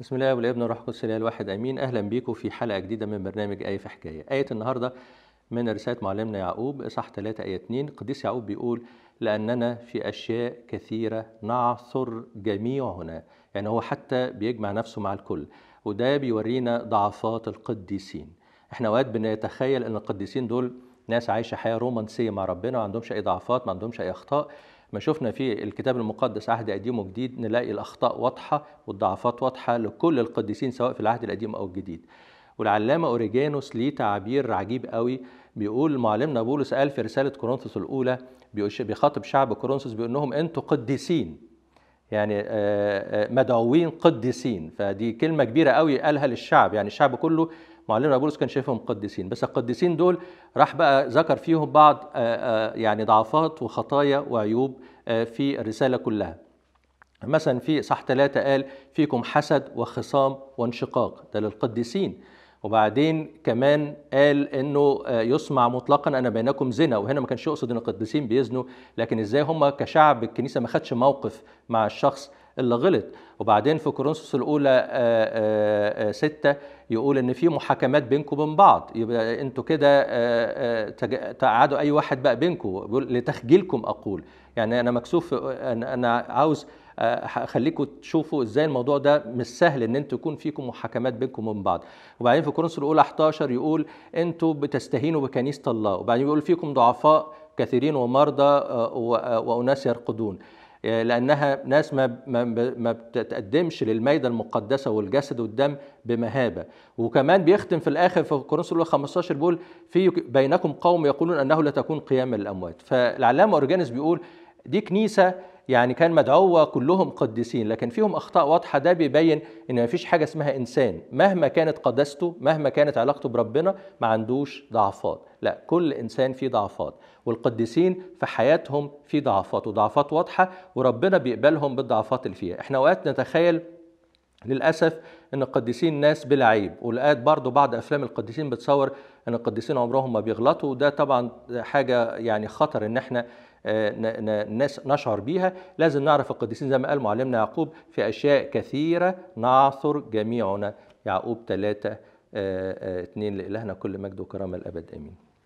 بسم الله والابن الروح القدس الواحد امين اهلا بيكم في حلقه جديده من برنامج ايه في حكايه ايه النهارده من رساله معلمنا يعقوب اصحاح 3 ايه 2 القديس يعقوب بيقول لاننا في اشياء كثيره نعثر جميعنا يعني هو حتى بيجمع نفسه مع الكل وده بيورينا ضعفات القديسين احنا اوقات بنتخيل ان القديسين دول ناس عايشه حياه رومانسيه مع ربنا ما عندهمش اي ضعفات ما عندهمش اي اخطاء ما شفنا في الكتاب المقدس عهد قديم وجديد نلاقي الأخطاء واضحة والضعفات واضحة لكل القديسين سواء في العهد القديم أو الجديد والعلامة أوريجانوس ليه تعبير عجيب قوي بيقول معلمنا بولس قال في رسالة كورنثوس الأولى بيخاطب شعب كورنثوس بيقول لهم قديسين يعني مدعوين قديسين فدي كلمة كبيرة قوي قالها للشعب يعني الشعب كله معلم رابولس كان شايفهم قديسين بس القديسين دول راح بقى ذكر فيهم بعض آه، آه، يعني ضعفات وخطايا وعيوب آه، في الرسالة كلها مثلا في صح ثلاثة قال فيكم حسد وخصام وانشقاق ده للقديسين وبعدين كمان قال انه يسمع مطلقا انا بينكم زنا وهنا ما كانش يقصد ان القديسين بيزنوا لكن ازاي هم كشعب الكنيسه ما خدش موقف مع الشخص اللي غلط وبعدين في كورنثوس الاولى آآ آه، آآ آه، آه، ستة يقول ان في محاكمات بينكم وبين بعض يبقى انتوا كده تقعدوا اي واحد بقى بينكم بيقول لتخجيلكم اقول يعني انا مكسوف انا عاوز خليكم تشوفوا ازاي الموضوع ده مش سهل ان انتوا يكون فيكم محاكمات بينكم وبين بعض وبعدين في كورنثوس الاولى 11 يقول انتوا بتستهينوا بكنيسه الله وبعدين يقول فيكم ضعفاء كثيرين ومرضى واناس يرقدون آه، لانها ناس ما ما بتتقدمش للمائده المقدسه والجسد والدم بمهابه وكمان بيختم في الاخر في كورنثوس الاولى 15 بيقول في بينكم قوم يقولون انه لا تكون قيام الاموات فالعلامه اورجانس بيقول دي كنيسه يعني كان مدعوة كلهم قديسين لكن فيهم أخطاء واضحة ده بيبين إن مفيش حاجة اسمها إنسان مهما كانت قداسته مهما كانت علاقته بربنا ما عندوش ضعفات لا كل إنسان فيه ضعفات والقديسين في حياتهم فيه ضعفات وضعفات واضحة وربنا بيقبلهم بالضعفات اللي فيها احنا أوقات نتخيل للاسف ان القديسين ناس بلا عيب ولقيت برضو بعض افلام القديسين بتصور ان القديسين عمرهم ما بيغلطوا وده طبعا حاجه يعني خطر ان احنا الناس آه، نشعر بيها لازم نعرف القديسين زي ما قال معلمنا يعقوب في اشياء كثيره نعثر جميعنا يعقوب 3 2 آه، آه، لإلهنا كل مجد وكرامه الابد امين